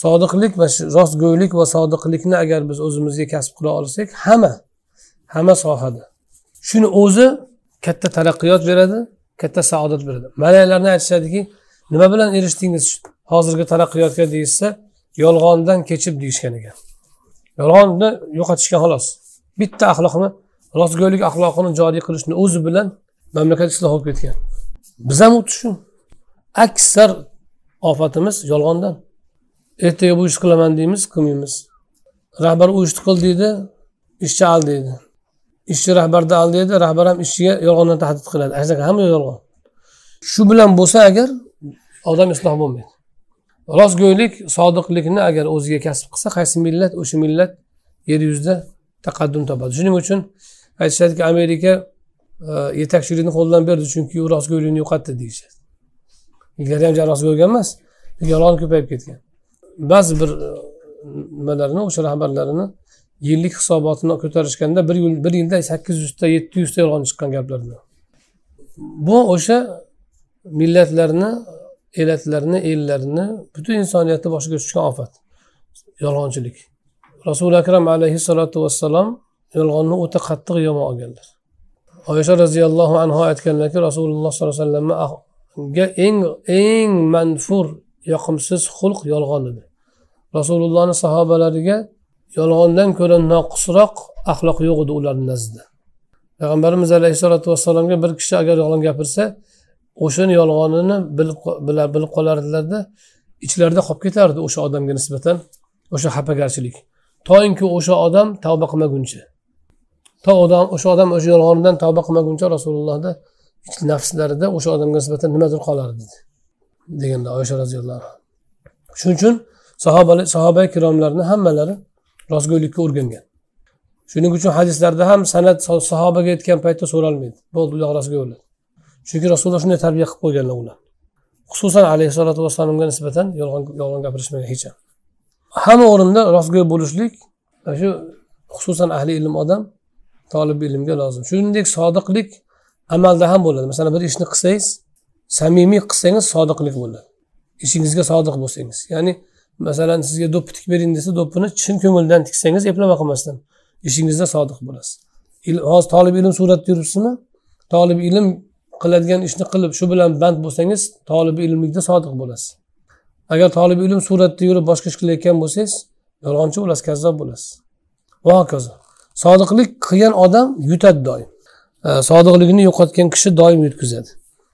sodiqlik va rostgo'ylik va sodiqlikni agar biz o'zimizga kasb qila olsak hamma hamma sohada shuni o'zi katta taraqqiyot beradi katta saodat beradi malaylarni aytishadiki nima bilan erishdingiz hozirgi taraqqiyotga deyishsa yolg'ondan kechib deyishgan ekan yolg'onni yo'qotishgan xolos bitta axloqni rostgo'ylik axloqini joriy qilishni o'zi bilan mamlakat isloh bo'lib ketgan biz ham xuddi shu aksar ofatimiz yolg'ondan ertaga bu ishni qilaman deymiz qilmaymiz rahbar u ishni qil deydi ishchi al deydi ishchi rahbardan al deydi rahbar ham ishchiga yolg'ondan tahdid qiladi aytsa hamma yolg'on shu bilan bo'lsa agar odam isloh bo'lmaydi rostgo'ylik sodiqlikni agar o'ziga kasb qilsa qaysi millat o'sha millat yer yuzida taqaddum topadi shuning uchun aytishadiki amerika e, yetakchilikni qo'ldan berdi chunki u rostgo'ylikni yo'qotdi deyishadi ilgari ham rostgo'y emas yolg'on ko'payib ketgan ba'zi bir e, nimalarni o'sha rahbarlarini yillik hisobotini ko'tarishganda bir yil bir yilda sakkiz yuzta yetti yuzta yolg'on chiqqan gaplarni bu o'sha millatlarni elatlarni ellarni butun insoniyatni boshiga tushgan ofat yolg'onchilik rasuli akram alayhissalotu vassalom yolg'onni o'ta qattiq yomon olganlar oysha roziyallohu anhu aytganlarki rasululloh sollallohu alayhi vasallamga eng eng manfur yoqimsiz xulq yolg'on edi rasulullohni sahobalariga yolg'ondan ko'ra noqisroq axloq yo'q edi ularni nazdida payg'ambarimiz alayhissalotu vassalomga bir kishi agar yolg'on gapirsa o'shani yolg'onini bilib qolardilarda ichlarida qolib ketardi o'sha odamga nisbatan o'sha xafagarchilik toinki o'sha odam tavba qilmaguncha to odam o'sha odam o'sha yolg'onidan tavba qilmaguncha rasulullohni nafslarida o'sha odamga nisbatan nimadir qolardi deganda oysha roziyallohu anhu shuning uchun sahobalar sahoba ikromlarni hammalari rostgo'ylikka o'rgangan shuning uchun hadislarda ham san'at sahobaga yetgan paytda so'ralmaydi bo'ldi ular rostgo'y bo'ladi chunki rasululloh shunday tarbiya qilib qo'yganlar ularni xususan alayhissalotu vassalomga nisbatan yolg'on yolg'on gapirishmagan hech ham hamma o'rinda rostgo'y bo'lishlik shu xususan ahli ilm odam tolib ilmga lozim shuningdek sodiqlik amalda ham bo'ladi masalan bir ishni qilsangiz samimiy qilsangiz sodiqlik bo'ladi ishingizga sodiq bo'lsangiz ya'ni masalan sizga do'ppi tikib bering desa do'ppini chin ko'ngildan tiksangiz eplama qilmasdan ishingizda sodiq bo'lasiz hozir tolib ilm suratda yuribsizmi tolib ilm qiladigan ishni qilib shu bilan band bo'lsangiz tolib ilmlikda sodiq bo'lasiz agar tolib ilm suratda yurib boshqa ish qilayotgan bo'lsangiz yolg'onchi bo'lasiz kazzob bo'lasiz va hokazo sodiqlik qilgan odam yutadi doim sodiqligini yo'qotgan kishi doim yutkazadi